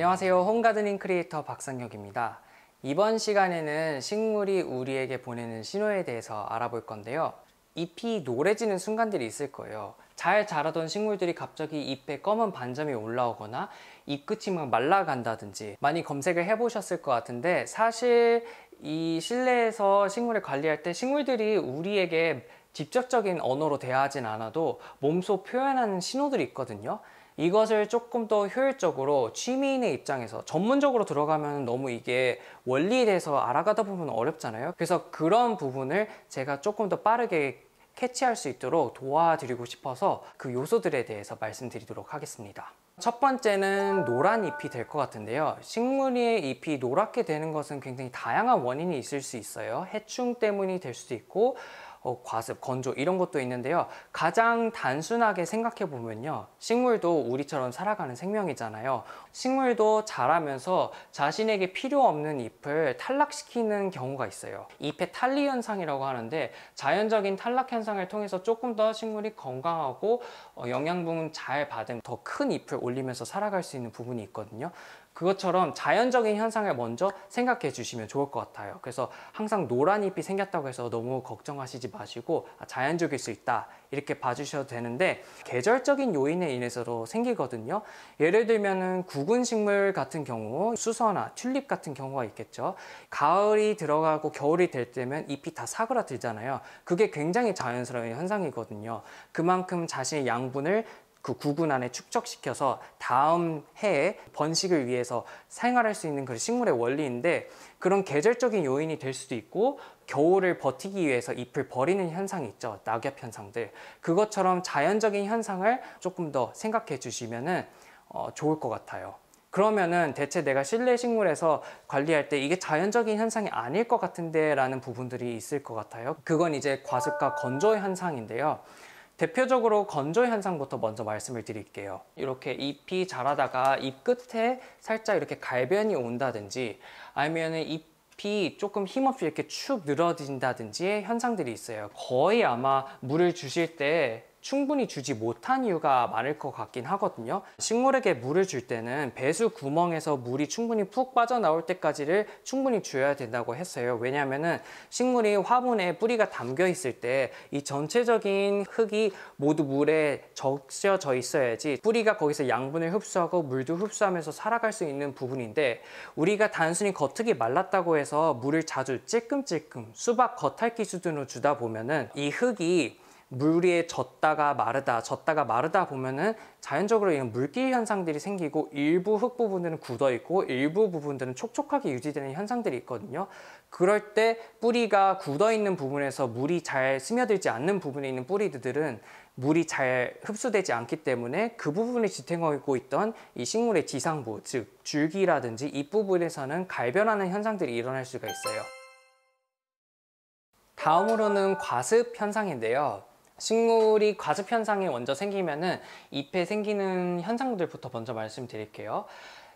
안녕하세요. 홈가드닝 크리에이터 박상혁입니다. 이번 시간에는 식물이 우리에게 보내는 신호에 대해서 알아볼 건데요. 잎이 노래지는 순간들이 있을 거예요. 잘 자라던 식물들이 갑자기 잎에 검은 반점이 올라오거나 잎끝이 막 말라간다든지 많이 검색을 해보셨을 것 같은데 사실 이 실내에서 식물을 관리할 때 식물들이 우리에게 직접적인 언어로 대하진 않아도 몸소 표현하는 신호들이 있거든요. 이것을 조금 더 효율적으로 취미인의 입장에서 전문적으로 들어가면 너무 이게 원리에 대해서 알아가다 보면 어렵잖아요 그래서 그런 부분을 제가 조금 더 빠르게 캐치할 수 있도록 도와드리고 싶어서 그 요소들에 대해서 말씀드리도록 하겠습니다 첫 번째는 노란 잎이 될 것 같은데요 식물의 잎이 노랗게 되는 것은 굉장히 다양한 원인이 있을 수 있어요 해충 때문이 될 수도 있고 어, 과습, 건조 이런 것도 있는데요. 가장 단순하게 생각해 보면요. 식물도 우리처럼 살아가는 생명이잖아요. 식물도 자라면서 자신에게 필요 없는 잎을 탈락시키는 경우가 있어요. 잎의 탈리 현상이라고 하는데 자연적인 탈락 현상을 통해서 조금 더 식물이 건강하고 어, 영양분 잘 받은 더 큰 잎을 올리면서 살아갈 수 있는 부분이 있거든요. 그것처럼 자연적인 현상을 먼저 생각해 주시면 좋을 것 같아요. 그래서 항상 노란 잎이 생겼다고 해서 너무 걱정하시지 마시고 아, 자연적일 수 있다 이렇게 봐주셔도 되는데 계절적인 요인에 인해서도 생기거든요. 예를 들면 구근 식물 같은 경우 수서나 튤립 같은 경우가 있겠죠. 가을이 들어가고 겨울이 될 때면 잎이 다 사그라들잖아요. 그게 굉장히 자연스러운 현상이거든요. 그만큼 자신의 양분을 그 구근 안에 축적시켜서 다음 해에 번식을 위해서 생활할 수 있는 그 식물의 원리인데 그런 계절적인 요인이 될 수도 있고 겨울을 버티기 위해서 잎을 버리는 현상이 있죠 낙엽 현상들 그것처럼 자연적인 현상을 조금 더 생각해 주시면 어, 좋을 것 같아요 그러면은 대체 내가 실내 식물에서 관리할 때 이게 자연적인 현상이 아닐 것 같은데 라는 부분들이 있을 것 같아요 그건 이제 과습과 건조 현상인데요 대표적으로 건조 현상부터 먼저 말씀을 드릴게요. 이렇게 잎이 자라다가 잎 끝에 살짝 이렇게 갈변이 온다든지 아니면 잎이 조금 힘없이 이렇게 축 늘어진다든지의 현상들이 있어요. 거의 아마 물을 주실 때 충분히 주지 못한 이유가 많을 것 같긴 하거든요 식물에게 물을 줄 때는 배수 구멍에서 물이 충분히 푹 빠져나올 때까지를 충분히 줘야 된다고 했어요 왜냐하면 식물이 화분에 뿌리가 담겨 있을 때 이 전체적인 흙이 모두 물에 적셔져 있어야지 뿌리가 거기서 양분을 흡수하고 물도 흡수하면서 살아갈 수 있는 부분인데 우리가 단순히 겉흙이 말랐다고 해서 물을 자주 찔끔찔끔 수박 겉핥기 수준으로 주다 보면이 흙이 물 위에 젖다가 마르다 젖다가 마르다 보면은 자연적으로 이런 물기 현상들이 생기고 일부 흙 부분들은 굳어 있고 일부 부분들은 촉촉하게 유지되는 현상들이 있거든요 그럴 때 뿌리가 굳어 있는 부분에서 물이 잘 스며들지 않는 부분에 있는 뿌리들은 물이 잘 흡수되지 않기 때문에 그 부분을 지탱하고 있던 이 식물의 지상부 즉 줄기라든지 잎 부분에서는 갈변하는 현상들이 일어날 수가 있어요 다음으로는 과습 현상인데요 식물이 과습 현상이 먼저 생기면은 잎에 생기는 현상들부터 먼저 말씀드릴게요.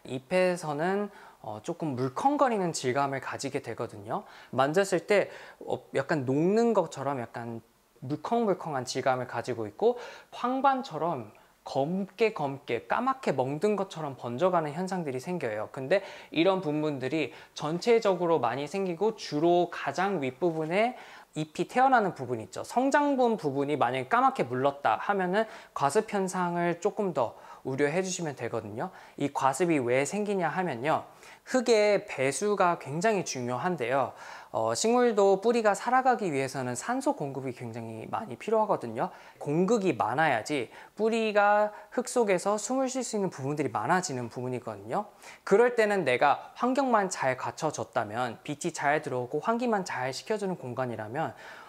잎에서는 어, 조금 물컹거리는 질감을 가지게 되거든요. 만졌을 때 어, 약간 녹는 것처럼 약간 물컹물컹한 질감을 가지고 있고 황반처럼 검게 검게 까맣게 멍든 것처럼 번져가는 현상들이 생겨요. 근데 이런 부분들이 전체적으로 많이 생기고 주로 가장 윗부분에 잎이 태어나는 부분이 있죠. 성장분 부분이 만약에 까맣게 물렀다 하면은 과습 현상을 조금 더 우려해 주시면 되거든요. 이 과습이 왜 생기냐 하면요. 흙의 배수가 굉장히 중요한데요. 어, 식물도 뿌리가 살아가기 위해서는 산소 공급이 굉장히 많이 필요하거든요. 공급이 많아야지 뿌리가 흙 속에서 숨을 쉴 수 있는 부분들이 많아지는 부분이거든요. 그럴 때는 내가 환경만 잘 갖춰졌다면 빛이 잘 들어오고 환기만 잘 시켜주는 공간이라면 주면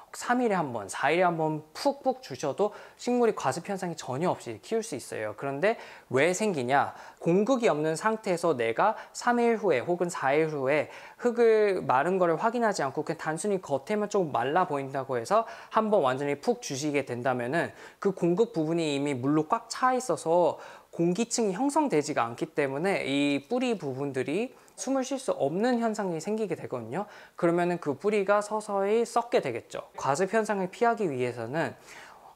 3일에 한 번, 4일에 한 번 푹푹 주셔도 식물이 과습 현상이 전혀 없이 키울 수 있어요. 그런데 왜 생기냐? 공극이 없는 상태에서 내가 3일 후에 혹은 4일 후에 흙을 마른 거를 확인하지 않고 그냥 단순히 겉에만 조금 말라 보인다고 해서 한 번 완전히 푹 주시게 된다면그 공극 부분이 이미 물로 꽉 차 있어서 공기층이 형성되지가 않기 때문에 이 뿌리 부분들이 숨을 쉴 수 없는 현상이 생기게 되거든요 그러면 그 뿌리가 서서히 썩게 되겠죠 과습 현상을 피하기 위해서는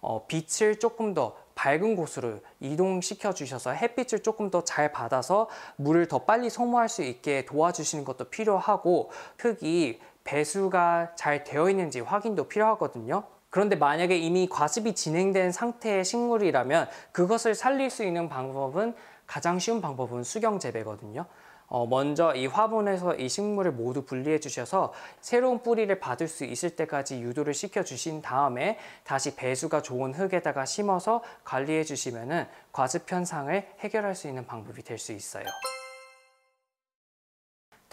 어, 빛을 조금 더 밝은 곳으로 이동시켜 주셔서 햇빛을 조금 더 잘 받아서 물을 더 빨리 소모할 수 있게 도와주시는 것도 필요하고 흙이 배수가 잘 되어 있는지 확인도 필요하거든요 그런데 만약에 이미 과습이 진행된 상태의 식물이라면 그것을 살릴 수 있는 방법은 가장 쉬운 방법은 수경 재배거든요. 어, 먼저 이 화분에서 이 식물을 모두 분리해 주셔서 새로운 뿌리를 받을 수 있을 때까지 유도를 시켜 주신 다음에 다시 배수가 좋은 흙에다가 심어서 관리해 주시면은 과습 현상을 해결할 수 있는 방법이 될 수 있어요.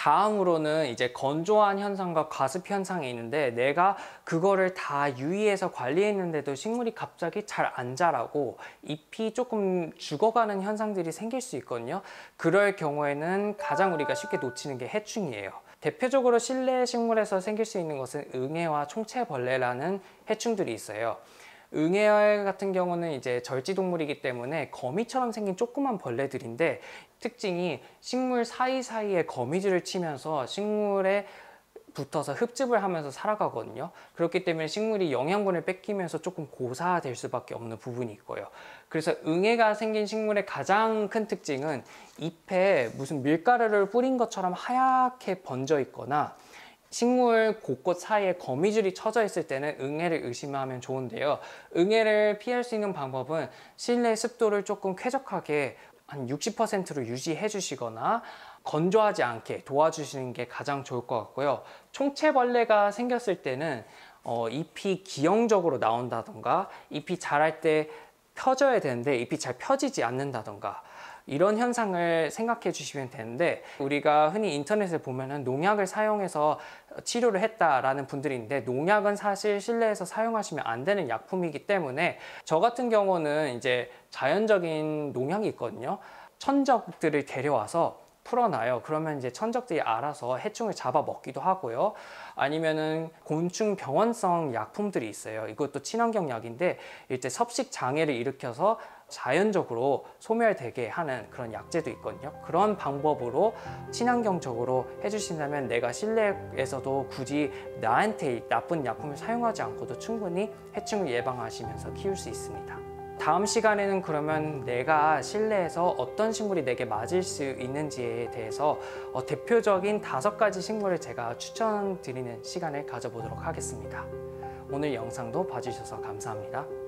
다음으로는 이제 건조한 현상과 과습 현상이 있는데 내가 그거를 다 유의해서 관리했는데도 식물이 갑자기 잘 안 자라고 잎이 조금 죽어가는 현상들이 생길 수 있거든요. 그럴 경우에는 가장 우리가 쉽게 놓치는 게 해충이에요. 대표적으로 실내 식물에서 생길 수 있는 것은 응애와 총체벌레라는 해충들이 있어요. 응애알 같은 경우는 이제 절지동물이기 때문에 거미처럼 생긴 조그만 벌레들인데 특징이 식물 사이사이에 거미줄을 치면서 식물에 붙어서 흡집을 하면서 살아가거든요 그렇기 때문에 식물이 영양분을 뺏기면서 조금 고사될 수밖에 없는 부분이 있고요 그래서 응애가 생긴 식물의 가장 큰 특징은 잎에 무슨 밀가루를 뿌린 것처럼 하얗게 번져 있거나 식물 곳곳 사이에 거미줄이 쳐져 있을 때는 응애를 의심하면 좋은데요. 응애를 피할 수 있는 방법은 실내 습도를 조금 쾌적하게 한 60%로 유지해 주시거나 건조하지 않게 도와주시는 게 가장 좋을 것 같고요. 총체벌레가 생겼을 때는 어, 잎이 기형적으로 나온다던가 잎이 자랄 때 펴져야 되는데 잎이 잘 펴지지 않는다던가 이런 현상을 생각해 주시면 되는데 우리가 흔히 인터넷에 보면은 농약을 사용해서 치료를 했다라는 분들인데 농약은 사실 실내에서 사용하시면 안 되는 약품이기 때문에 저 같은 경우는 이제 자연적인 농약이 있거든요. 천적들을 데려와서 풀어놔요. 그러면 이제 천적들이 알아서 해충을 잡아먹기도 하고요. 아니면은 곤충 병원성 약품들이 있어요. 이것도 친환경 약인데 일제 섭식 장애를 일으켜서 자연적으로 소멸되게 하는 그런 약제도 있거든요. 그런 방법으로 친환경적으로 해주신다면 내가 실내에서도 굳이 나한테 나쁜 약품을 사용하지 않고도 충분히 해충을 예방하시면서 키울 수 있습니다. 다음 시간에는 그러면 내가 실내에서 어떤 식물이 내게 맞을 수 있는지에 대해서 어, 대표적인 다섯 가지 식물을 제가 추천드리는 시간을 가져보도록 하겠습니다. 오늘 영상도 봐주셔서 감사합니다.